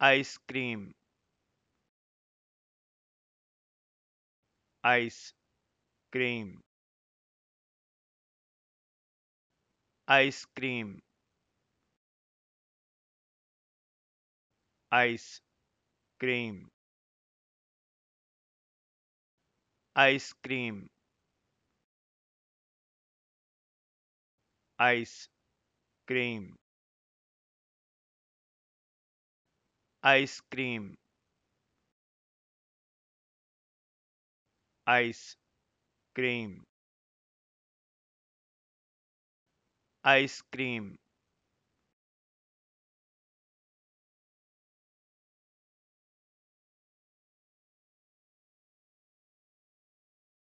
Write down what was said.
ice cream ice cream ice cream ice cream ice cream ice cream ice cream ice cream ice cream